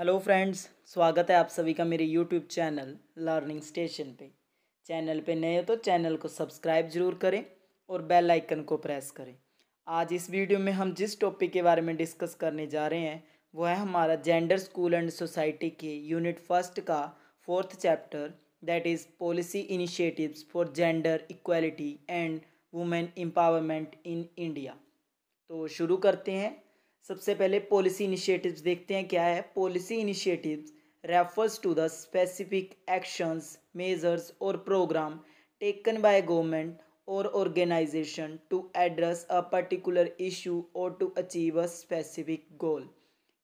Hello friends स्वागत है आप सभी का मेरे यूट्यूब चैनल लर्निंग स्टेशन पे चैनल पे नए हो तो चैनल को सब्सक्राइब जरूर करें और बेल आइकन को प्रेस करें आज इस वीडियो में हम जिस टॉपिक के बारे में डिस्कस करने जा रहे हैं वह है हमारा जेंडर स्कूल एंड सोसाइटी के यूनिट फर्स्ट का fourth chapter that is policy initiatives for gender equality and women empowerment in India तो शुरू करते हैं सबसे पहले पॉलिसी इनिशिएटिव्स देखते हैं क्या है policy initiatives refers to the specific actions measures और प्रोग्राम टेकन बाय गवर्नमेंट और organisation to address a particular issue और to achieve a specific goal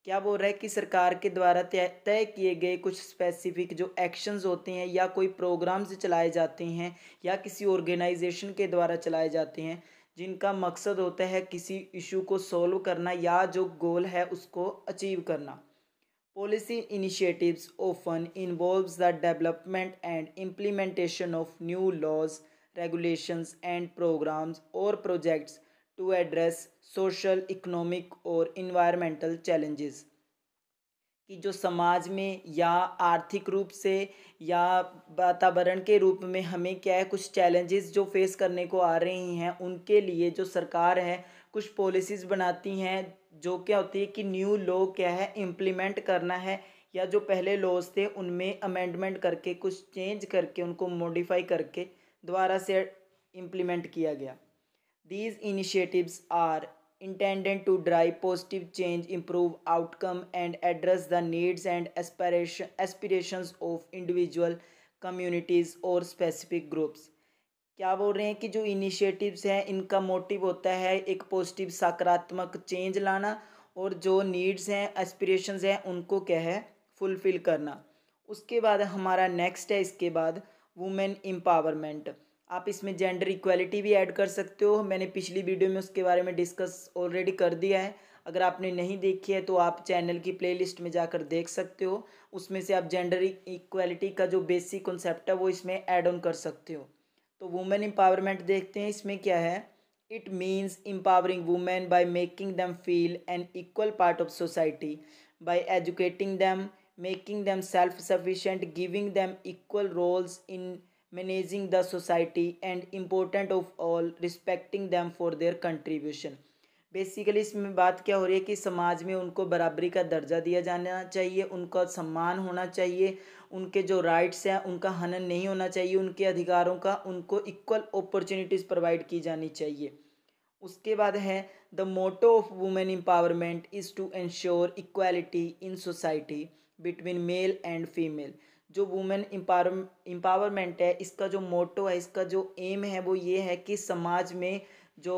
क्या बोल रहा है कि सरकार के द्वारा तय किए गए कुछ स्पेसिफिक जो एक्शंस होते हैं या कोई प्रोग्राम्स चलाए जाते हैं या किसी ऑर्गेनाइजेशन के द्वारा चलाए जाते हैं जिनका मकसद होता है किसी इशू को सॉल्व करना या जो गोल है उसको अचीव करना policy initiatives often involve the development and implementation of new laws regulations and programmes और projects to address social economic और इन्वायरमेंटल चैलेंजेज़ कि जो समाज में या आर्थिक रूप से या वातावरण के रूप में हमें क्या है कुछ चैलेंजेस जो फेस करने को आ रही हैं उनके लिए जो सरकार है कुछ पॉलिसीज़ बनाती हैं जो क्या होती है कि न्यू लॉ क्या है इम्प्लीमेंट करना है या जो पहले लॉज थे उनमें अमेंडमेंट करके कुछ चेंज करके उनको मॉडिफाई करके दोबारा से इम्प्लीमेंट किया गया these initiatives are intended to drive positive change, improve outcome and address the needs and aspiration, aspirations of individual communities or specific groups. क्या बोल रहे हैं कि जो इनिशिएटिव्स हैं इनका मोटिव होता है एक पॉजिटिव सकारात्मक चेंज लाना और जो नीड्स हैं एस्पिरेशंस हैं उनको क्या है फुलफ़िल करना उसके बाद हमारा नेक्स्ट है इसके बाद वुमेन एम्पावरमेंट आप इसमें जेंडर इक्वलिटी भी ऐड कर सकते हो मैंने पिछली वीडियो में उसके बारे में डिस्कस ऑलरेडी कर दिया है अगर आपने नहीं देखी है तो आप चैनल की प्लेलिस्ट में जाकर देख सकते हो उसमें से आप जेंडर इक्वलिटी का जो बेसिक कॉन्सेप्ट है वो इसमें ऐड ऑन कर सकते हो तो वुमेन एम्पावरमेंट देखते हैं इसमें क्या है it means empowering women by making them feel an equal part of society by educating them making them self sufficient giving them equal roles in managing the society and important of all respecting them for their contribution basically इसमें बात क्या हो रही है कि समाज में उनको बराबरी का दर्जा दिया जाना चाहिए उनका सम्मान होना चाहिए उनके जो राइट्स हैं उनका हनन नहीं होना चाहिए उनके अधिकारों का उनको इक्वल अपॉर्चुनिटीज़ प्रोवाइड की जानी चाहिए उसके बाद है the motto of women empowerment is to ensure equality in society between male and female जो वुमेन इम्पावर एम्पावरमेंट है इसका जो मोटो है इसका जो एम है वो ये है कि समाज में जो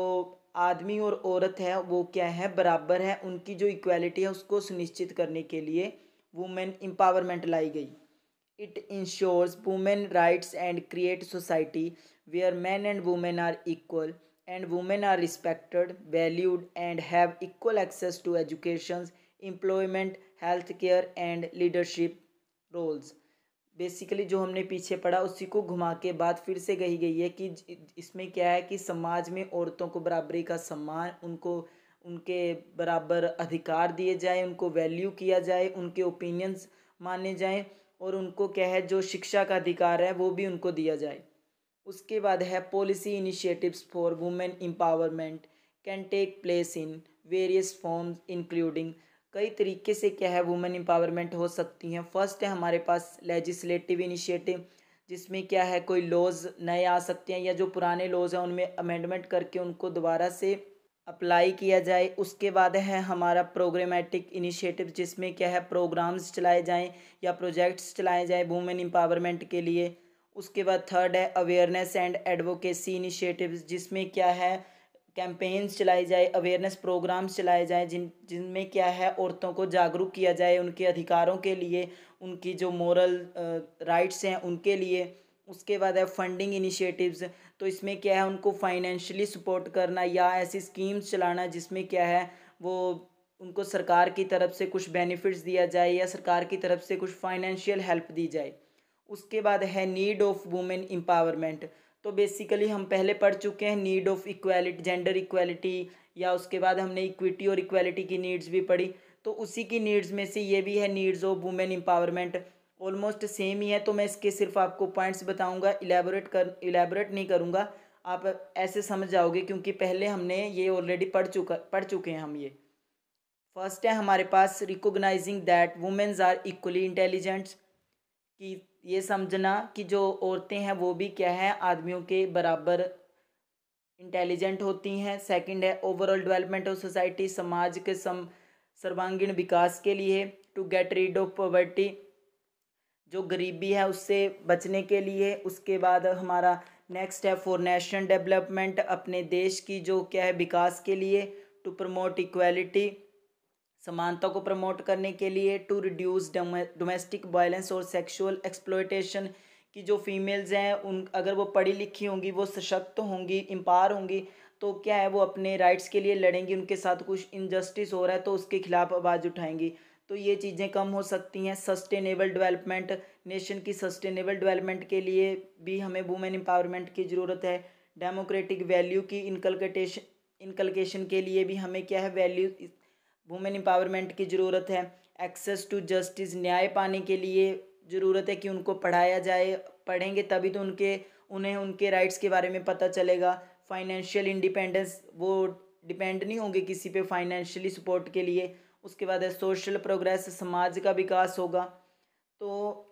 आदमी और औरत है वो क्या है बराबर है उनकी जो इक्वालिटी है उसको सुनिश्चित करने के लिए वुमेन इम्पावरमेंट लाई गई it ensures women rights and create society where man and women are equal and women are respected valued and have equal access to education employment health care and leadership roles basically जो हमने पीछे पढ़ा उसी को घुमा के बाद फिर से कही गई है कि इसमें क्या है कि समाज में औरतों को बराबरी का सम्मान उनको उनके बराबर अधिकार दिए जाए उनको वैल्यू किया जाए उनके ओपिनियंस माने जाएँ और उनको क्या है जो शिक्षा का अधिकार है वो भी उनको दिया जाए उसके बाद है policy initiatives for women empowerment can take place in various forms including कई तरीके से क्या है वुमेन एम्पावरमेंट हो सकती हैं फर्स्ट है हमारे पास लेजिस्लेटिव इनिशिएटिव जिसमें क्या है कोई लॉज नए आ सकते हैं या जो पुराने लॉज हैं उनमें अमेंडमेंट करके उनको दोबारा से अप्लाई किया जाए उसके बाद है हमारा प्रोग्रामेटिक इनिशिएटिव जिसमें क्या है प्रोग्राम्स चलाए जाएं या प्रोजेक्ट्स चलाए जाएं वुमेन एम्पावरमेंट के लिए उसके बाद थर्ड है अवेयरनेस एंड एडवोकेसी इनिशिएटिव्स जिसमें क्या है कैंपेन्स चलाए जाए अवेयरनेस प्रोग्राम्स चलाए जाएँ जिन जिनमें क्या है औरतों को जागरूक किया जाए उनके अधिकारों के लिए उनकी जो मॉरल राइट्स हैं उनके लिए उसके बाद है फंडिंग इनिशिएटिव्स तो इसमें क्या है उनको फाइनेंशियली सपोर्ट करना या ऐसी स्कीम्स चलाना जिसमें क्या है वो उनको सरकार की तरफ से कुछ बेनिफिट्स दिया जाए या सरकार की तरफ से कुछ फाइनेंशियल हेल्प दी जाए उसके बाद है नीड ऑफ़ वुमेन एम्पावरमेंट तो बेसिकली हम पहले पढ़ चुके हैं need of equality gender equality या उसके बाद हमने इक्विटी और इक्वालिटी की नीड्स भी पढ़ी तो उसी की नीड्स में से ये भी है needs of women empowerment almost same ही है तो मैं इसके सिर्फ आपको पॉइंट्स बताऊंगा इलेबोरेट कर इलेबोरेट नहीं करूंगा आप ऐसे समझ जाओगे क्योंकि पहले हमने ये ऑलरेडी पढ़ चुका पढ़ चुके हैं हम ये फर्स्ट है हमारे पास recognising that womens are equally intelligents कि ये समझना कि जो औरतें हैं वो भी क्या है आदमियों के बराबर इंटेलिजेंट होती हैं सेकंड है ओवरऑल डेवलपमेंट ऑफ सोसाइटी समाज के सम सर्वांगीण विकास के लिए to get rid of poverty जो गरीबी है उससे बचने के लिए उसके बाद हमारा नेक्स्ट है फॉर नेशनल डेवलपमेंट अपने देश की जो क्या है विकास के लिए टू प्रमोट इक्वलिटी समानता को प्रमोट करने के लिए टू रिड्यूस डोमेस्टिक वायलेंस और सेक्सुअल एक्सप्लोइटेशन की जो फीमेल्स हैं उन अगर वो पढ़ी लिखी होंगी वो सशक्त होंगी एम्पावर होंगी तो क्या है वो अपने राइट्स के लिए लड़ेंगी उनके साथ कुछ इनजस्टिस हो रहा है तो उसके खिलाफ आवाज़ उठाएंगी तो ये चीज़ें कम हो सकती हैं सस्टेनेबल डेवलपमेंट नेशन की सस्टेनेबल डेवलपमेंट के लिए भी हमें वुमेन एम्पावरमेंट की ज़रूरत है डेमोक्रेटिक वैल्यू की इनकलकटेशन इनकलकेशन के लिए भी हमें क्या है वैल्यू वुमेन एम्पावरमेंट की ज़रूरत है एक्सेस टू जस्टिस न्याय पाने के लिए ज़रूरत है कि उनको पढ़ाया जाए पढ़ेंगे तभी तो उनके उन्हें उनके राइट्स के बारे में पता चलेगा फाइनेंशियल इंडिपेंडेंस वो डिपेंड नहीं होंगे किसी पे फाइनेंशियली सपोर्ट के लिए उसके बाद है सोशल प्रोग्रेस समाज का विकास होगा तो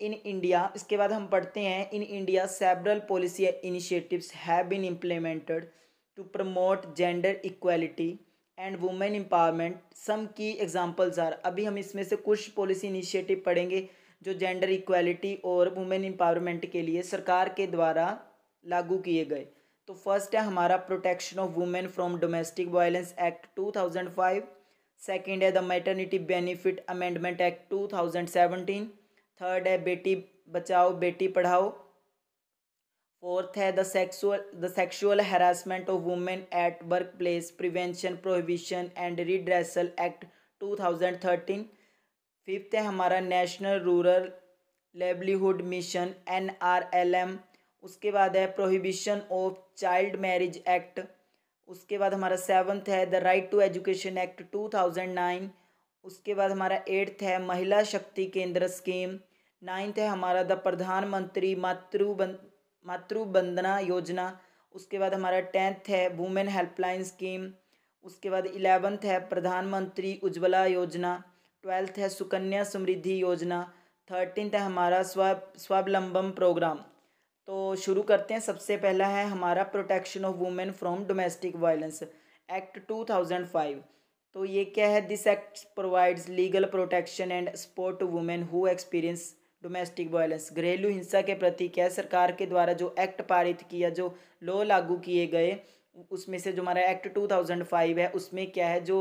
इन इंडिया इसके बाद हम पढ़ते हैं in India several policy initiatives have been implemented to promote gender equality and women empowerment some की एग्जांपल्स आर अभी हम इसमें से कुछ पॉलिसी इनिशिएटिव पढ़ेंगे जो जेंडर इक्वालिटी और वुमेन एम्पावरमेंट के लिए सरकार के द्वारा लागू किए गए तो फर्स्ट है हमारा protection of women from domestic violence act 2005 second है the maternity benefit amendment act 2017 third है बेटी बचाओ बेटी पढ़ाओ फोर्थ है the sexual the sexual harassment of women at work place prevention prohibition and redressal act two thousand thirteen fifth है हमारा national rural livelihood mission N R L M उसके बाद है prohibition of child marriage act उसके बाद हमारा seventh है the right to education act two thousand nine उसके बाद हमारा एट्थ है महिला शक्ति केंद्र स्कीम नाइन्थ है हमारा द प्रधानमंत्री मातृ मातृ वंदना योजना उसके बाद हमारा टेंथ है वुमेन हेल्पलाइन स्कीम उसके बाद इलेवेंथ है प्रधानमंत्री उज्ज्वला योजना ट्वेल्थ है सुकन्या समृद्धि योजना थर्टीनथ है हमारा स्व स्वावलंबन प्रोग्राम तो शुरू करते हैं सबसे पहला है हमारा protection of women from domestic violence act two thousand five तो ये क्या है this act provides legal protection and support to women who experience domestic violence घरेलू हिंसा के प्रति क्या सरकार के द्वारा जो एक्ट पारित किया जो लॉ लागू किए गए उसमें से जो हमारा एक्ट 2005 है उसमें क्या है जो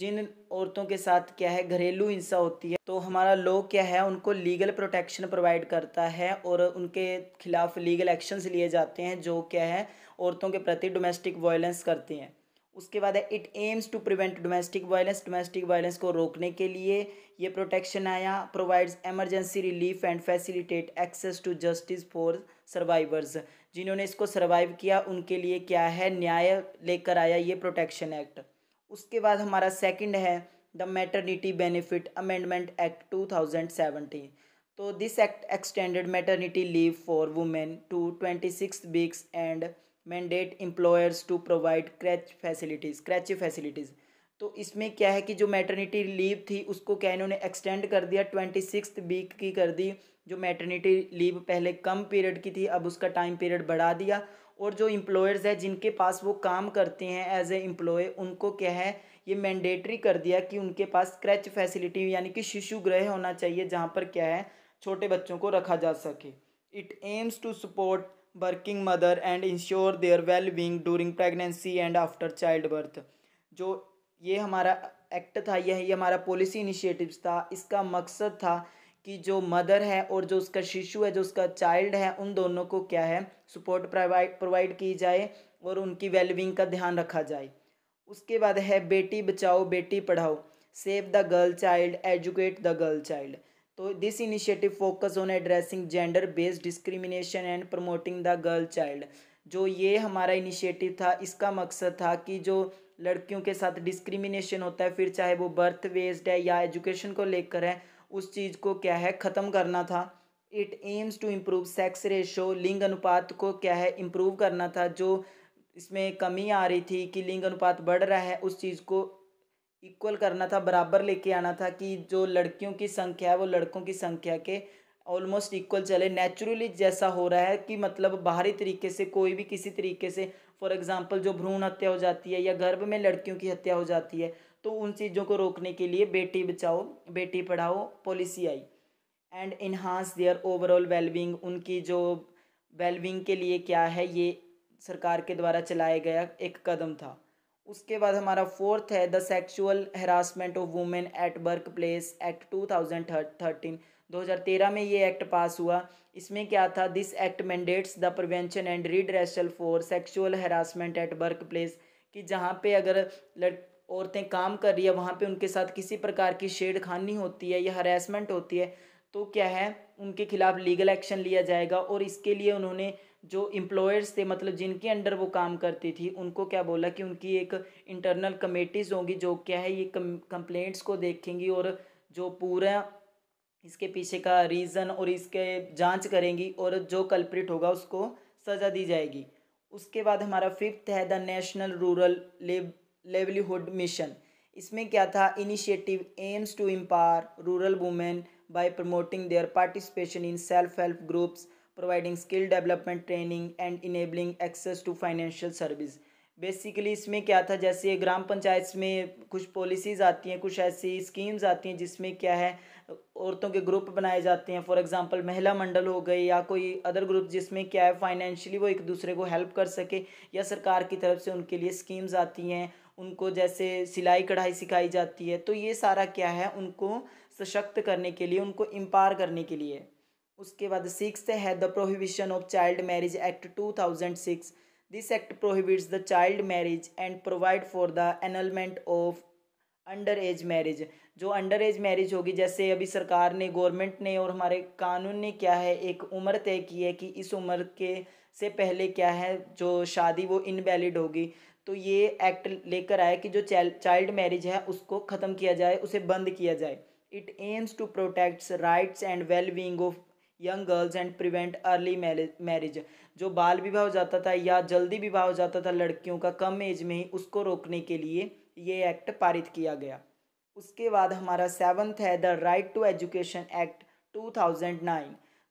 जिन औरतों के साथ क्या है घरेलू हिंसा होती है तो हमारा लॉ क्या है उनको लीगल प्रोटेक्शन प्रोवाइड करता है और उनके खिलाफ लीगल एक्शंस लिए जाते हैं जो क्या है औरतों के प्रति डोमेस्टिक वायलेंस करती हैं उसके बाद है it aims to prevent domestic violence domestic violence को रोकने के लिए ये प्रोटेक्शन आया provides emergency relief and facilitate access to justice for survivors जिन्होंने इसको सर्वाइव किया उनके लिए क्या है न्याय लेकर आया ये प्रोटेक्शन एक्ट उसके बाद हमारा सेकंड है the maternity benefit amendment act two तो this act extended maternity leave for women to twenty six weeks and mandate employers to provide creche facilities creche facilities तो इसमें क्या है कि जो मैटरनिटी लीव थी उसको क्या इन्होंने एक्सटेंड कर दिया ट्वेंटी सिक्स वीक की कर दी जो मैटरनिटी लीव पहले कम पीरियड की थी अब उसका टाइम पीरियड बढ़ा दिया और जो इम्प्लॉयर्स हैं जिनके पास वो काम करते हैं एज ए एम्प्लॉय उनको क्या है ये मैंडेटरी कर दिया कि उनके पास क्रैच फैसिलिटी यानी कि शिशु गृह होना चाहिए जहाँ पर क्या है छोटे बच्चों को रखा जा सके it aims to support working mother and ensure their well being during pregnancy and after child birth जो ये हमारा एक्ट था यह ये हमारा पॉलिसी इनिशिएटिव था इसका मकसद था कि जो मदर है और जो उसका शिशु है जो उसका चाइल्ड है उन दोनों को क्या है सपोर्ट प्रोवाइड प्रोवाइड की जाए और उनकी वेलबींग का ध्यान रखा जाए उसके बाद है Beti Bachao Beti Padhao save the girl child educate the girl child तो this initiative focus on addressing gender based discrimination and promoting the girl child जो ये हमारा इनिशिएटिव था इसका मकसद था कि जो लड़कियों के साथ डिस्क्रिमिनेशन होता है फिर चाहे वो बर्थ बेस्ड है या एजुकेशन को लेकर है उस चीज़ को क्या है ख़त्म करना था it aims to improve sex ratio लिंग अनुपात को क्या है इम्प्रूव करना था जो इसमें कमी आ रही थी कि लिंग अनुपात बढ़ रहा है उस चीज़ को इक्वल करना था बराबर लेके आना था कि जो लड़कियों की संख्या है वो लड़कों की संख्या के ऑलमोस्ट इक्वल चले नेचुरली जैसा हो रहा है कि मतलब बाहरी तरीके से कोई भी किसी तरीके से फॉर एग्ज़ाम्पल जो भ्रूण हत्या हो जाती है या गर्भ में लड़कियों की हत्या हो जाती है तो उन चीज़ों को रोकने के लिए बेटी बचाओ बेटी पढ़ाओ पॉलिसी आई and enhance their overall wellbeing उनकी जो वेलबिंग के लिए क्या है ये सरकार के द्वारा चलाया गया एक कदम था उसके बाद हमारा फोर्थ है the sexual harassment of women at work place act two thousand thirteen दो हज़ार तेरह में ये एक्ट पास हुआ इसमें क्या था this act mandates the prevention and redressal for sexual harassment at work place कि जहाँ पे अगर लड़ औरतें काम कर रही है वहाँ पे उनके साथ किसी प्रकार की छेड़खानी होती है या हरासमेंट होती है तो क्या है उनके खिलाफ़ लीगल एक्शन लिया जाएगा और इसके लिए उन्होंने जो एम्प्लॉयर्स थे मतलब जिनके अंडर वो काम करती थी उनको क्या बोला कि उनकी एक इंटरनल कमेटीज़ होंगी जो क्या है ये कंप्लेंट्स को देखेंगी और जो पूरा इसके पीछे का रीज़न और इसके जांच करेंगी और जो कल्प्रिट होगा उसको सज़ा दी जाएगी उसके बाद हमारा फिफ्थ है the national rural livelihood mission इसमें क्या था initiative aims to empower rural women by promoting their participation in self help groups providing skill development training and enabling access to financial service basically इसमें क्या था जैसे ग्राम पंचायत में कुछ पॉलिसीज़ आती हैं कुछ ऐसी स्कीम्स आती हैं जिसमें क्या है औरतों के ग्रुप बनाए जाते हैं फॉर एग्जांपल महिला मंडल हो गई या कोई अदर ग्रुप जिसमें क्या है फाइनेंशियली वो एक दूसरे को हेल्प कर सके या सरकार की तरफ से उनके लिए स्कीम्स आती हैं उनको जैसे सिलाई कढ़ाई सिखाई जाती है तो ये सारा क्या है उनको सशक्त करने के लिए उनको इम्पार करने के लिए उसके बाद सिक्स है the prohibition of child marriage act two thousand six this act prohibits the child marriage and provide for the annulment of under age marriage जो अंडर एज मैरिज होगी जैसे अभी सरकार ने गवर्नमेंट ने और हमारे कानून ने क्या है एक उम्र तय की है कि इस उम्र के से पहले क्या है जो शादी वो इनवैलिड होगी तो ये एक्ट लेकर आया कि जो चाइल्ड मैरिज है उसको ख़त्म किया जाए उसे बंद किया जाए it aims to protects rights and well being of young girls and prevent early marriage जो बाल विवाह हो जाता था या जल्दी विवाह हो जाता था लड़कियों का कम एज में ही उसको रोकने के लिए ये एक्ट पारित किया गया उसके बाद हमारा सेवन्थ है the right to education act 2009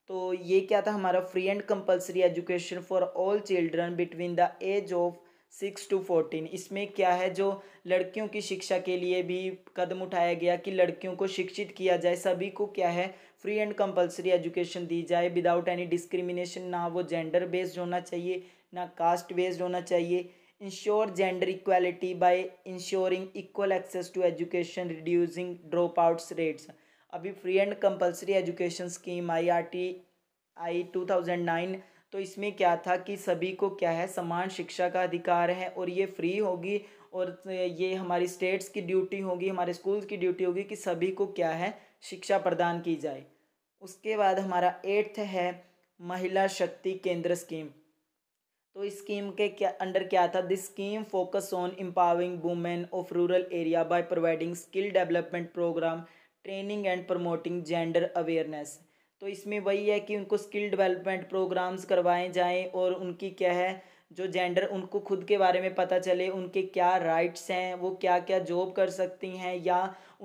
तो ये क्या था हमारा free and compulsory education for all children between the age of six to fourteen इसमें क्या है जो लड़कियों की शिक्षा के लिए भी कदम उठाया गया कि लड़कियों को शिक्षित किया जाए सभी को क्या है फ्री एंड कंपलसरी एजुकेशन दी जाए विदाउट एनी डिस्क्रिमिनेशन ना वो जेंडर बेस्ड होना चाहिए ना कास्ट बेस्ड होना चाहिए ensure gender equality by ensuring equal access to education reducing drop outs rates अभी free and compulsory education scheme I R T I two thousand nine तो इसमें क्या था कि सभी को क्या है समान शिक्षा का अधिकार है और ये फ्री होगी और ये हमारी स्टेट्स की ड्यूटी होगी हमारे स्कूल्स की ड्यूटी होगी कि सभी को क्या है शिक्षा प्रदान की जाए उसके बाद हमारा एट्थ है महिला शक्ति केंद्र स्कीम तो इस स्कीम के क्या अंडर क्या था this scheme focus on empowering women of rural area by providing skill development programme training and promoting gender awareness तो इसमें वही है कि उनको स्किल डेवलपमेंट प्रोग्राम्स करवाए जाएं और उनकी क्या है जो जेंडर उनको खुद के बारे में पता चले उनके क्या राइट्स हैं वो क्या क्या जॉब कर सकती हैं या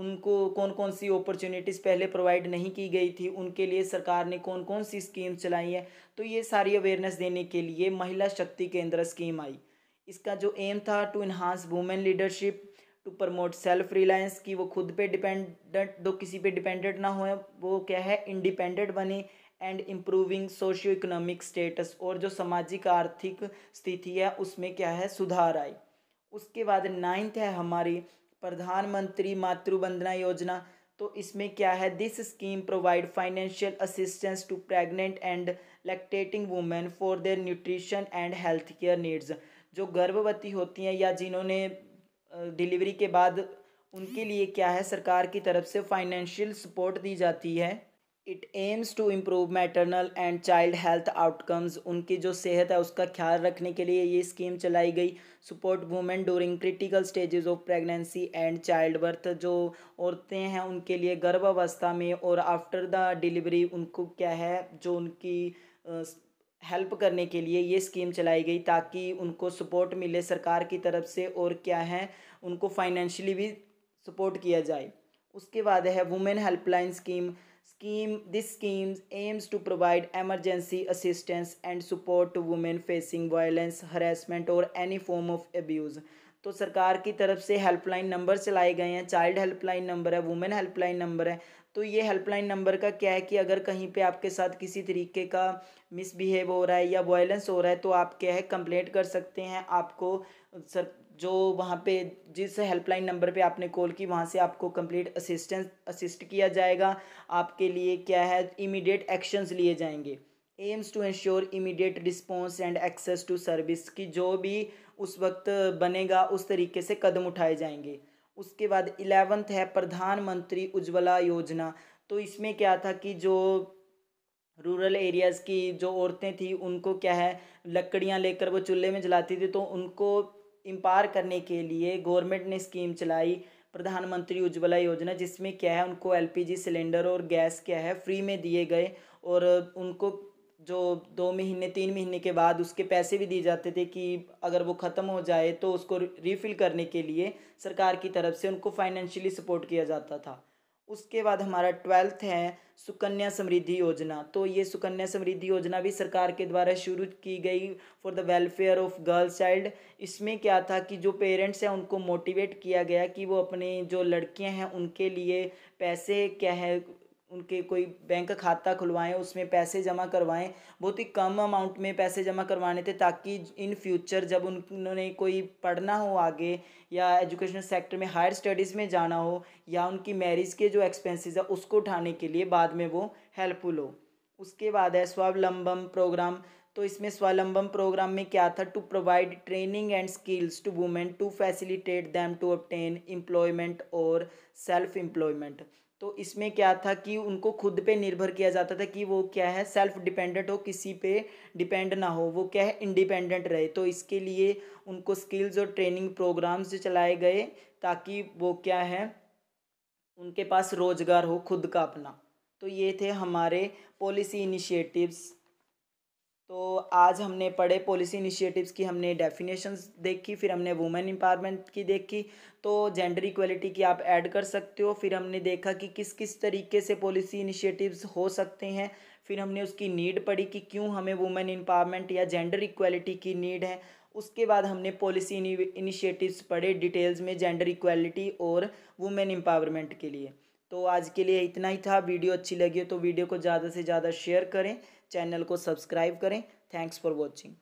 उनको कौन कौन सी अपॉर्चुनिटीज़ पहले प्रोवाइड नहीं की गई थी उनके लिए सरकार ने कौन कौन सी स्कीम चलाई है तो ये सारी अवेयरनेस देने के लिए महिला शक्ति केंद्र स्कीम आई इसका जो एम था to enhance women leadership to promote self reliance कि वो खुद पे डिपेंडेंट दो किसी पे डिपेंडेंट ना हो वो क्या है इंडिपेंडेंट बने and improving socio economic status और जो सामाजिक आर्थिक स्थिति है उसमें क्या है सुधार आई उसके बाद नाइन्थ है हमारी प्रधानमंत्री मातृवंदना योजना तो इसमें क्या है this scheme provide financial assistance to pregnant and lactating women for their nutrition and health care needs जो गर्भवती होती हैं या जिन्होंने डिलीवरी के बाद उनके लिए क्या है सरकार की तरफ से फाइनेंशियल सपोर्ट दी जाती है it aims to improve maternal and child health outcomes उनकी जो सेहत है उसका ख्याल रखने के लिए ये स्कीम चलाई गई support women during critical stages of pregnancy and child birth जो औरतें हैं उनके लिए गर्भावस्था में और आफ्टर द डिलीवरी उनको क्या है जो उनकी हेल्प करने के लिए ये स्कीम चलाई गई ताकि उनको सपोर्ट मिले सरकार की तरफ से और क्या है उनको फाइनेंशियली भी सपोर्ट किया जाए उसके बाद है women helpline scheme scheme this scheme aims to provide emergency assistance and support to women facing violence harassment or any form of abuse तो सरकार की तरफ से हेल्पलाइन नंबर चलाए गए हैं चाइल्ड हेल्पलाइन नंबर है वुमेन हेल्पलाइन नंबर है तो ये हेल्पलाइन नंबर का क्या है कि अगर कहीं पे आपके साथ किसी तरीके का मिसबिहेव हो रहा है या वायलेंस हो रहा है तो आप क्या है कंप्लेंट कर सकते हैं आपको सर जो वहाँ पे जिस हेल्पलाइन नंबर पे आपने कॉल की वहाँ से आपको कंप्लीट असिस्टेंस असिस्ट किया जाएगा आपके लिए क्या है इमीडिएट एक्शंस लिए जाएंगे aims to ensure immediate response and access to service की जो भी उस वक्त बनेगा उस तरीके से कदम उठाए जाएंगे उसके बाद इलेवंथ है प्रधानमंत्री उज्ज्वला योजना तो इसमें क्या था कि जो रूरल एरियाज़ की जो औरतें थी उनको क्या है लकड़ियाँ लेकर वो चूल्हे में जलाती थी तो उनको इम्पार करने के लिए गवर्नमेंट ने स्कीम चलाई प्रधानमंत्री उज्ज्वला योजना जिसमें क्या है उनको एलपीजी सिलेंडर और गैस क्या है फ्री में दिए गए और उनको जो दो महीने तीन महीने के बाद उसके पैसे भी दिए जाते थे कि अगर वो ख़त्म हो जाए तो उसको रिफ़िल करने के लिए सरकार की तरफ से उनको फाइनेंशियली सपोर्ट किया जाता था उसके बाद हमारा ट्वेल्थ है सुकन्या समृद्धि योजना तो ये सुकन्या समृद्धि योजना भी सरकार के द्वारा शुरू की गई for the welfare of girls child इसमें क्या था कि जो पेरेंट्स हैं उनको मोटिवेट किया गया कि वो अपने जो लड़कियां हैं उनके लिए पैसे क्या है उनके कोई बैंक खाता खुलवाएं उसमें पैसे जमा करवाएं बहुत ही कम अमाउंट में पैसे जमा करवाने थे ताकि इन फ्यूचर जब उन्होंने कोई पढ़ना हो आगे या एजुकेशन सेक्टर में हायर स्टडीज़ में जाना हो या उनकी मैरिज के जो एक्सपेंसेस है उसको उठाने के लिए बाद में वो हेल्पफुल हो उसके बाद है स्वावलंबम प्रोग्राम तो इसमें स्वावलंबम प्रोग्राम में क्या था to provide training and skills to women to facilitate them to obtain employment और सेल्फ एम्प्लॉयमेंट तो इसमें क्या था कि उनको खुद पे निर्भर किया जाता था कि वो क्या है सेल्फ डिपेंडेंट हो किसी पे डिपेंड ना हो वो क्या है इंडिपेंडेंट रहे तो इसके लिए उनको स्किल्स और ट्रेनिंग प्रोग्राम्स चलाए गए ताकि वो क्या है उनके पास रोज़गार हो खुद का अपना तो ये थे हमारे पॉलिसी इनिशिएटिव्स तो आज हमने पढ़े पॉलिसी इनिशिएटिव्स की हमने डेफिनेशंस देखी फिर हमने वुमेन एम्पावरमेंट की देखी तो जेंडर इक्वलिटी की आप ऐड कर सकते हो फिर हमने देखा कि किस किस तरीके से पॉलिसी इनिशिएटिव्स हो सकते हैं फिर हमने उसकी नीड पढ़ी कि क्यों हमें वुमेन एम्पावरमेंट या जेंडर इक्वलिटी की नीड है उसके बाद हमने पॉलिसी इनिशिएटिव्स पढ़े डिटेल्स में जेंडर इक्वलिटी और वुमेन एम्पावरमेंट के लिए तो आज के लिए इतना ही था वीडियो अच्छी लगी हो तो वीडियो को ज़्यादा से ज़्यादा शेयर करें चैनल को सब्सक्राइब करें थैंक्स फॉर वॉचिंग